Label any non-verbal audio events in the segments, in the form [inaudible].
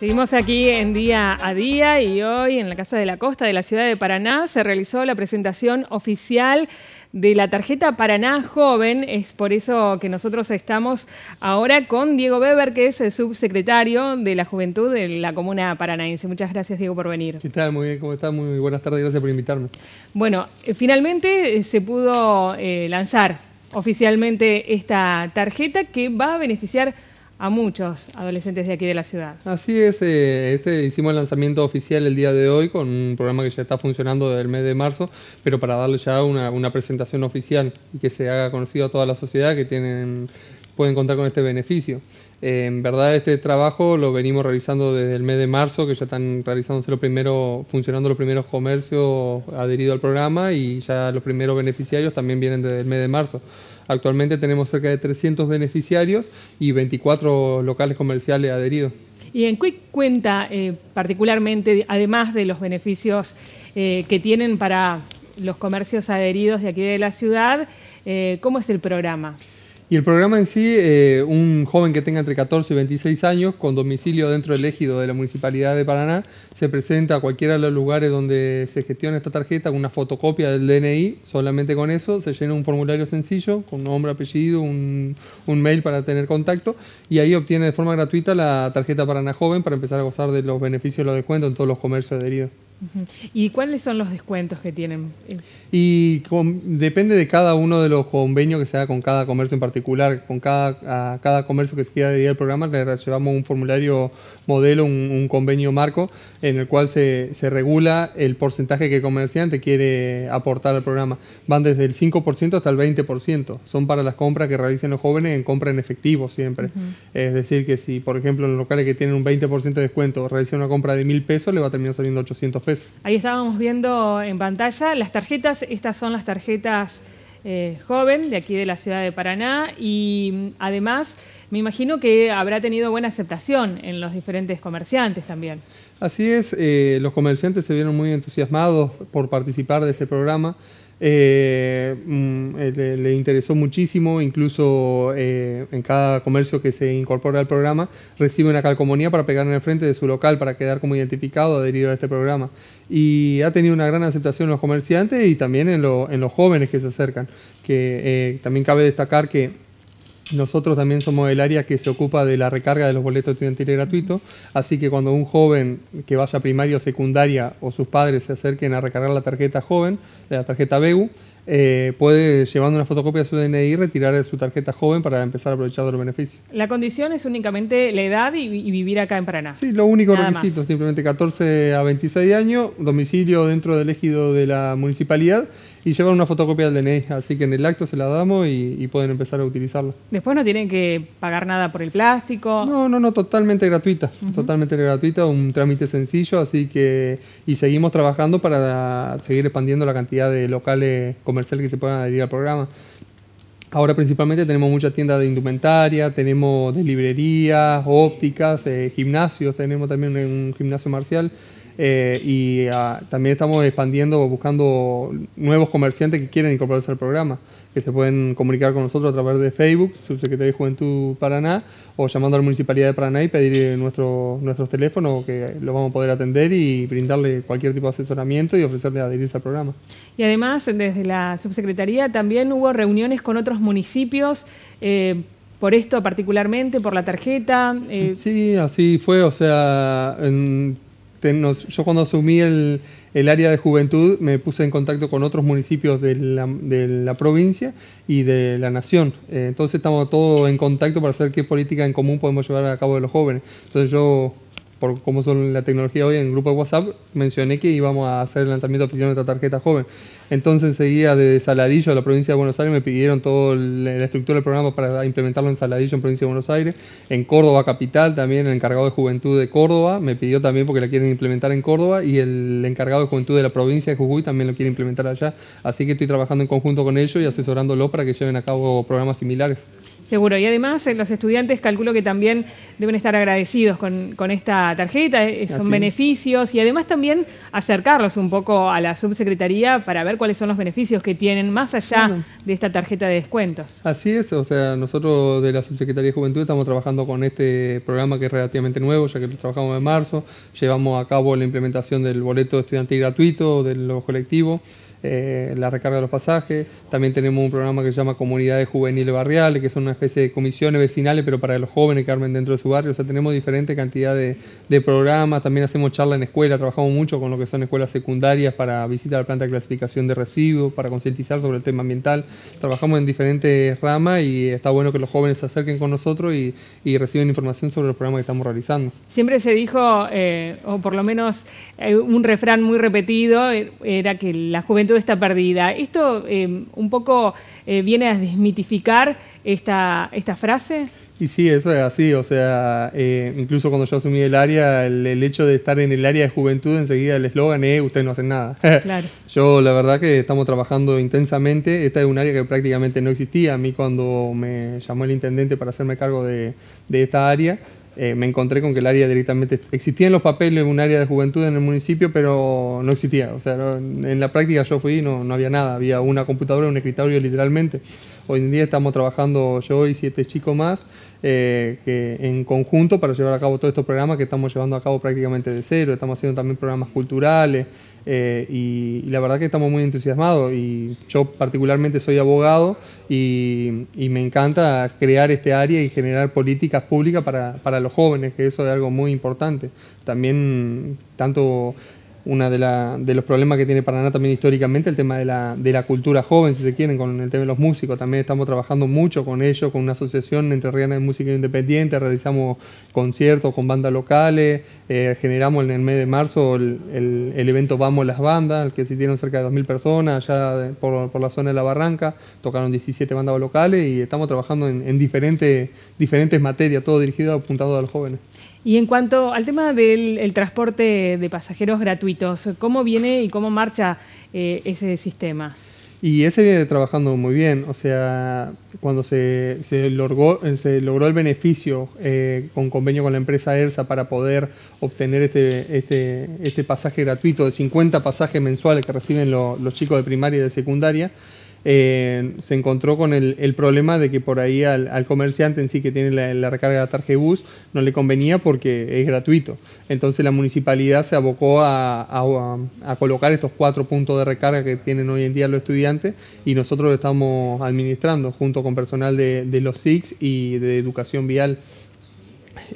Seguimos aquí en Día a Día y hoy en la Casa de la Costa de la ciudad de Paraná se realizó la presentación oficial de la tarjeta Paraná Joven. Es por eso que nosotros estamos ahora con Diego Weber, que es el subsecretario de la Juventud de la Comuna Paranaense. Muchas gracias, Diego, por venir. ¿Qué tal? Muy bien, ¿cómo estás? Muy buenas tardes, gracias por invitarme. Bueno, eh, finalmente eh, se pudo eh, lanzar oficialmente esta tarjeta que va a beneficiar a muchos adolescentes de aquí de la ciudad. Así es, eh, este hicimos el lanzamiento oficial el día de hoy con un programa que ya está funcionando desde el mes de marzo, pero para darle ya una, una presentación oficial y que se haga conocido a toda la sociedad que tienen pueden contar con este beneficio. en verdad este trabajo lo venimos realizando desde el mes de marzo, que ya están realizándose los primeros, funcionando los primeros comercios adheridos al programa y ya los primeros beneficiarios también vienen desde el mes de marzo. Actualmente tenemos cerca de 300 beneficiarios y 24 locales comerciales adheridos. ¿Y en qué cuenta eh, particularmente, además de los beneficios eh, que tienen para los comercios adheridos de aquí de la ciudad, eh, ¿Cómo es el programa? Y el programa en sí, eh, un joven que tenga entre 14 y 26 años, con domicilio dentro del ejido de la Municipalidad de Paraná, se presenta a cualquiera de los lugares donde se gestiona esta tarjeta, una fotocopia del DNI, solamente con eso, se llena un formulario sencillo, con nombre, apellido, un, mail para tener contacto, y ahí obtiene de forma gratuita la tarjeta Paraná Joven para empezar a gozar de los beneficios de los descuentos en todos los comercios adheridos. ¿Y cuáles son los descuentos que tienen? Y depende de cada uno de los convenios que se haga con cada comercio en particular. Con cada, a cada comercio que se quiera dedicar al programa le llevamos un formulario modelo, un, convenio marco, en el cual se, regula el porcentaje que el comerciante quiere aportar al programa. Van desde el 5% hasta el 20%. Son para las compras que realicen los jóvenes en compra en efectivo siempre. Es decir, que si, por ejemplo, en los locales que tienen un 20% de descuento realizan una compra de mil pesos, le va a terminar saliendo 800 pesos Ahí estábamos viendo en pantalla las tarjetas. Estas son las tarjetas eh, joven de aquí de la ciudad de Paraná y mm, además me imagino que habrá tenido buena aceptación en los diferentes comerciantes también. Así es, eh, los comerciantes se vieron muy entusiasmados por participar de este programa. Eh, mm, eh, le, interesó muchísimo, incluso eh, en cada comercio que se incorpora al programa recibe una calcomanía para pegar en el frente de su local para quedar como identificado adherido a este programa. Y ha tenido una gran aceptación en los comerciantes y también en, los jóvenes que se acercan, que también cabe destacar que nosotros también somos el área que se ocupa de la recarga de los boletos estudiantiles gratuitos, así que cuando un joven que vaya primaria o secundaria o sus padres se acerquen a recargar la tarjeta joven, la tarjeta BEU, eh, puede, llevando una fotocopia de su DNI, retirar de su tarjeta joven para empezar a aprovechar de los beneficios. La condición es únicamente la edad y, vivir acá en Paraná. Sí, lo único requisito, simplemente 14 a 26 años, domicilio dentro del ejido de la municipalidad y llevan una fotocopia del DNI. E. Así que en el acto se la damos y, pueden empezar a utilizarla. ¿Después no tienen que pagar nada por el plástico? No, no, no, totalmente gratuita. Totalmente gratuita, un trámite sencillo. Así que. Y seguimos trabajando para seguir expandiendo la cantidad de locales comerciales que se puedan adherir al programa. Ahora principalmente tenemos muchas tiendas de indumentaria, tenemos de librerías, ópticas, eh, gimnasios, tenemos también un gimnasio marcial. Eh, y ah, también estamos expandiendo, buscando nuevos comerciantes que quieren incorporarse al programa, que se pueden comunicar con nosotros a través de Facebook, Subsecretaría de Juventud Paraná, o llamando a la Municipalidad de Paraná y pedir eh, nuestros teléfonos, que los vamos a poder atender y brindarle cualquier tipo de asesoramiento y ofrecerle adherirse al programa. Y además, desde la Subsecretaría también hubo reuniones con otros municipios. Eh, por esto particularmente, por la tarjeta. Sí, así fue. O sea, yo cuando asumí el, el, área de juventud me puse en contacto con otros municipios de la, de la provincia y de la nación. Eh, entonces estamos todos en contacto para saber qué política en común podemos llevar a cabo de los jóvenes. Entonces yo, por cómo son la tecnología hoy en el grupo de WhatsApp, mencioné que íbamos a hacer el lanzamiento oficial de esta tarjeta joven. Entonces seguía de Saladillo a la provincia de Buenos Aires, me pidieron toda la estructura del programa para implementarlo en Saladillo, en provincia de Buenos Aires. En Córdoba Capital también, el encargado de juventud de Córdoba, me pidió también porque la quieren implementar en Córdoba y el encargado de juventud de la provincia de Jujuy también lo quiere implementar allá. Así que estoy trabajando en conjunto con ellos y asesorándolos para que lleven a cabo programas similares. Seguro, y además eh, los estudiantes calculo que también deben estar agradecidos con, esta tarjeta, eh, ah, son beneficios, y además también acercarlos un poco a la subsecretaría para ver cuáles son los beneficios que tienen más allá de esta tarjeta de descuentos. Así es, o sea, nosotros de la Subsecretaría de Juventud estamos trabajando con este programa que es relativamente nuevo, ya que lo trabajamos en marzo, llevamos a cabo la implementación del boleto estudiantil gratuito, de los colectivos, eh, la recarga de los pasajes. También tenemos un programa que se llama Comunidades Juveniles Barriales, que son una especie de comisiones vecinales, pero para los jóvenes que armen dentro de su barrio. O sea, tenemos diferente cantidad de, programas. También hacemos charlas en escuela, trabajamos mucho con lo que son escuelas secundarias para visitar la planta de clasificación de residuos, para concientizar sobre el tema ambiental. Trabajamos en diferentes ramas y está bueno que los jóvenes se acerquen con nosotros y, reciban información sobre los programas que estamos realizando. Siempre se dijo, eh, o por lo menos eh, un refrán muy repetido, era que la juventud toda esta pérdida. ¿Esto em, un poco eh, viene a desmitificar esta, esta frase? Y sí, eso es así. O sea, eh, incluso cuando yo asumí el área, el, hecho de estar en el área de juventud, enseguida el eslogan es: Ustedes no hacen nada. [laughs] Claro. yo, la verdad, que estamos trabajando intensamente. Esta es un área que prácticamente no existía. A mí, cuando me llamó el intendente para hacerme cargo de, de esta área, eh, me encontré con que el área directamente existía en los papeles un área de juventud en el municipio, pero no existía. O sea, en la práctica yo fui y no, no, había nada. Había una computadora, un escritorio literalmente. Hoy en día estamos trabajando yo y siete chicos más eh, que en conjunto para llevar a cabo todos estos programas que estamos llevando a cabo prácticamente de cero. Estamos haciendo también programas culturales. Eh, y, la verdad que estamos muy entusiasmados y yo particularmente soy abogado y, me encanta crear este área y generar políticas públicas para, para, los jóvenes, que eso es algo muy importante. También tanto uno de, de, los problemas que tiene Paraná también históricamente, el tema de la, cultura joven, si se quieren, con el tema de los músicos. También estamos trabajando mucho con ellos, con una asociación entre Rihanna de Música Independiente, realizamos conciertos con bandas locales, eh, generamos en el mes de marzo el, evento Vamos las Bandas, el que hicieron cerca de 2.000 personas allá por, la zona de La Barranca, tocaron 17 bandas locales y estamos trabajando en, diferentes, materias, todo dirigido apuntado a los jóvenes. Y en cuanto al tema del transporte de pasajeros gratuitos, ¿cómo viene y cómo marcha eh, ese sistema? Y ese viene trabajando muy bien, o sea, cuando se, eh, logró, el beneficio eh, con convenio con la empresa ERSA para poder obtener este, este, este pasaje gratuito de 50 pasajes mensuales que reciben los chicos de primaria y de secundaria, eh, se encontró con el, problema de que por ahí al, comerciante en sí que tiene la, recarga de la tarjeta bus no le convenía porque es gratuito. Entonces la municipalidad se abocó a, colocar estos cuatro puntos de recarga que tienen hoy en día los estudiantes y nosotros lo estamos administrando junto con personal de, los SICS y de educación vial.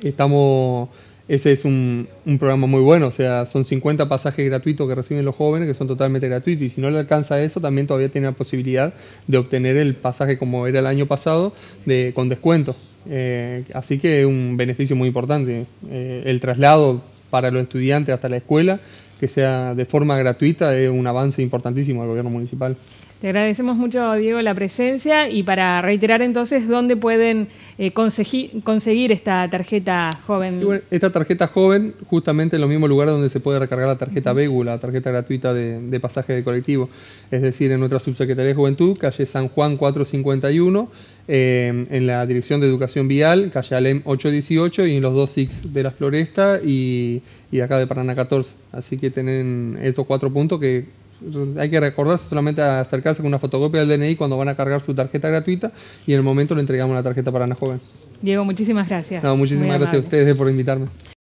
Estamos ese es un, programa muy bueno, o sea, son 50 pasajes gratuitos que reciben los jóvenes, que son totalmente gratuitos, y si no le alcanza eso, también todavía tiene la posibilidad de obtener el pasaje como era el año pasado, de, con descuento. Eh, así que es un beneficio muy importante. Eh, el traslado para los estudiantes hasta la escuela que sea de forma gratuita es un avance importantísimo del gobierno municipal. Te agradecemos mucho, Diego, la presencia y para reiterar entonces, ¿dónde pueden eh, conseguir esta tarjeta joven? esta tarjeta joven, justamente en los mismos lugares donde se puede recargar la tarjeta uh la tarjeta gratuita de, pasaje de colectivo, es decir, en nuestra subsecretaría de Juventud, calle San Juan 451, eh, en la Dirección de Educación Vial, calle Alem 818 y en los dos SIX de la Floresta y acá de Paraná 14. Así que tienen esos cuatro puntos que hay que recordarse solamente acercarse con una fotocopia del DNI cuando van a cargar su tarjeta gratuita y en el momento le entregamos la tarjeta Paraná Joven. Diego, muchísimas gracias. No, muchísimas gracias a ustedes por invitarme.